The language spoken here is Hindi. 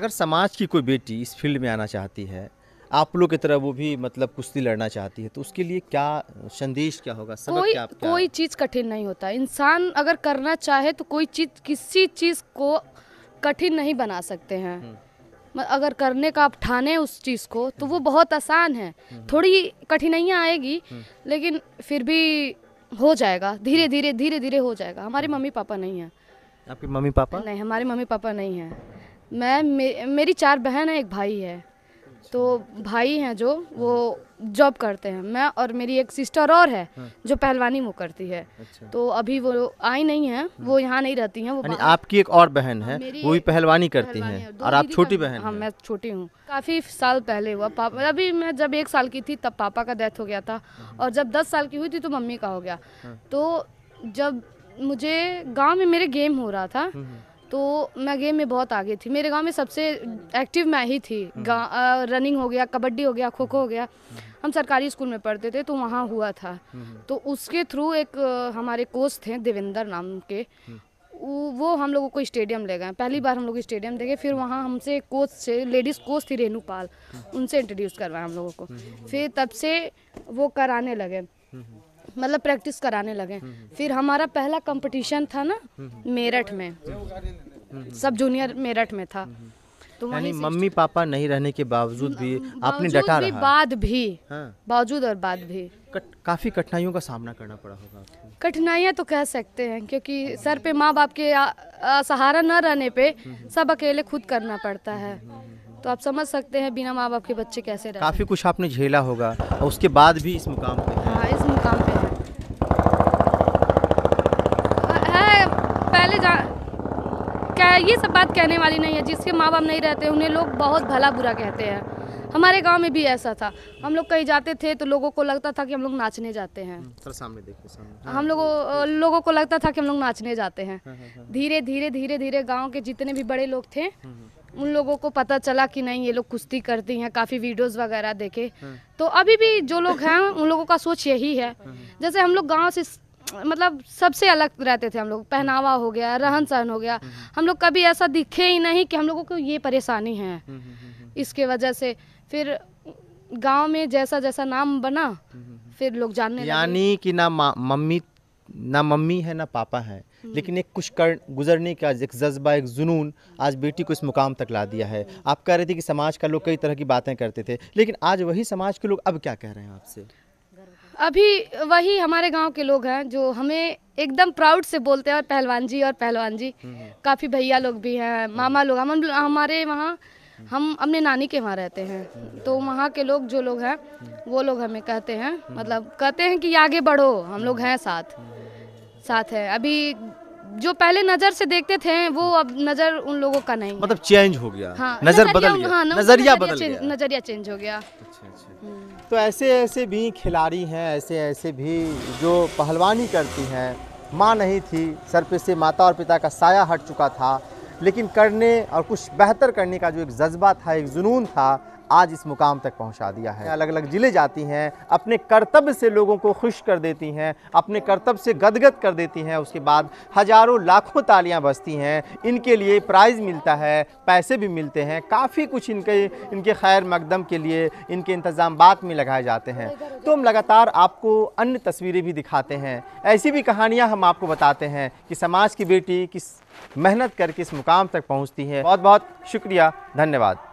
अगर समाज की कोई बेटी इस फील्ड में आना चाहती है आप लोग की तरह वो भी मतलब कुश्ती लड़ना चाहती है तो उसके लिए क्या संदेश क्या होगा सबक कोई, क्या क्या? कोई चीज़ कठिन नहीं होता इंसान अगर करना चाहे तो कोई चीज़ किसी चीज़ को कठिन नहीं बना सकते हैं हम्म। अगर करने का आप ठाने उस चीज़ को तो वो हम्म। बहुत आसान है हम्म। थोड़ी कठिनाइयाँ आएगी लेकिन फिर भी हो जाएगा धीरे धीरे धीरे धीरे हो जाएगा हमारे मम्मी पापा नहीं है आपके मम्मी पापा नहीं हमारे मम्मी पापा नहीं है मैं मे, मेरी चार बहन है एक भाई है तो भाई हैं जो वो जॉब करते हैं मैं और मेरी एक सिस्टर और है हाँ। जो पहलवानी वो करती है अच्छा। तो अभी वो आई नहीं है वो हाँ। यहाँ नहीं रहती हैं वो आपकी एक और बहन है हाँ, वो भी पहलवानी करती है। और आप छोटी बहन हाँ मैं छोटी हूँ काफ़ी साल पहले हुआ पापा अभी मैं जब एक साल की थी तब पापा का डेथ हो गया था और जब दस साल की हुई थी तो मम्मी का हो गया तो जब मुझे गाँव में मेरे गेम हो रहा था हम्म, हम्म। तो मैं गेम में बहुत आगे थी मेरे गांव में सबसे एक्टिव मैं ही थी रनिंग हम्म। हो गया कबड्डी हो गया खो खो हम्म। हो गया हम सरकारी स्कूल में पढ़ते थे तो वहाँ हुआ था हम्म। तो उसके थ्रू एक हमारे कोच थे देवेंदर नाम के वो हम लोगों को स्टेडियम ले गए पहली बार हम लोग स्टेडियम देखे फिर वहाँ हमसे कोच से लेडीज़ कोच थी रेणुपाल उनसे इंट्रोड्यूस करवाया हम लोगों को फिर तब से वो कराने लगे मतलब प्रैक्टिस कराने लगे फिर हमारा पहला कंपटीशन था ना मेरठ में सब जूनियर मेरठ में था तो यानी मम्मी पापा नहीं रहने के बावजूद भी आपने डटा भी रहा बाद भी हाँ। बावजूद और बाद भी कट, काफी कठिनाइयों का सामना करना पड़ा होगा कठिनाइयां तो कह सकते हैं क्योंकि सर पे माँ बाप के सहारा न रहने पे सब अकेले खुद करना पड़ता है तो आप समझ सकते हैं बिना माँ बाप के बच्चे कैसे रहे काफ़ी कुछ आपने झेला होगा और उसके बाद भी इस मुकाम पे हाँ इस मुकाम पे है, है पहले जा क्या ये सब बात कहने वाली नहीं है जिसके माँ बाप नहीं रहते उन्हें लोग बहुत भला बुरा कहते हैं हमारे गांव में भी ऐसा था हम लोग कहीं जाते थे तो लोगों को लगता था कि हम लोग नाचने जाते हैं हम्म, सामने सामने हाँ, हम लोगों हाँ, हाँ। लोगों को लगता था कि हम लोग नाचने जाते हैं धीरे धीरे धीरे धीरे गांव के जितने भी बड़े लोग थे हम्म, हम्म। उन लोगों को पता चला कि नहीं ये लोग कुश्ती करती हैं काफ़ी वीडियोस वगैरह देखे हाँ। तो अभी भी जो लोग हैं उन लोगों का सोच यही है हाँ। जैसे हम लोग गांव से मतलब सबसे अलग रहते थे हम लोग पहनावा हो गया हाँ। रहन सहन हो गया हम लोग कभी ऐसा दिखे ही नहीं कि हम लोगों को ये परेशानी है इसके वजह से फिर गांव में जैसा जैसा नाम बना फिर लोग जानने यानी कि ना मम्मी ना मम्मी है ना पापा है हम्म। लेकिन एक कुछ कर गुजरने का एक जज्बा एक जुनून आज बेटी को इस मुकाम तक ला दिया है आप कह रहे थे कि समाज का लोग कई तरह की बातें करते थे लेकिन आज वही समाज के लोग अब क्या कह रहे हैं आपसे अभी वही हमारे गांव के लोग हैं जो हमें एकदम प्राउड से बोलते हैं और पहलवान जी और पहलवान जी हम्म, हम्म। काफ़ी भैया लोग भी हैं मामा लोग हम हमारे वहाँ हम अपने नानी के वहाँ रहते हैं तो वहाँ के लोग जो लोग हैं वो लोग हमें कहते हैं मतलब कहते हैं कि आगे बढ़ो हम लोग हैं साथ साथ हैं अभी जो पहले नज़र से देखते थे वो अब नज़र उन लोगों का नहीं मतलब चेंज हो गया हाँ, नज़र बदल गया हाँ, नज़रिया बदल गया नज़रिया चेंज हो गया अच्छा, अच्छा। हम्म। तो ऐसे ऐसे भी खिलाड़ी हैं ऐसे ऐसे भी जो पहलवानी करती हैं माँ नहीं थी सर पे से माता और पिता का साया हट चुका था लेकिन करने और कुछ बेहतर करने का जो एक जज्बा था एक जुनून था आज इस मुकाम तक पहुंचा दिया है अलग अलग ज़िले जाती हैं अपने कर्तव्य से लोगों को खुश कर देती हैं अपने कर्तव्य से गदगद कर देती हैं उसके बाद हज़ारों लाखों तालियां बजती हैं इनके लिए प्राइज़ मिलता है पैसे भी मिलते हैं काफ़ी कुछ इनके इनके खैर मकदम के लिए इनके इंतज़ाम में लगाए जाते हैं तो हम लगातार आपको अन्य तस्वीरें भी दिखाते हैं ऐसी भी कहानियाँ हम आपको बताते हैं कि समाज की बेटी किस मेहनत करके इस मुकाम तक पहुँचती है बहुत बहुत शुक्रिया धन्यवाद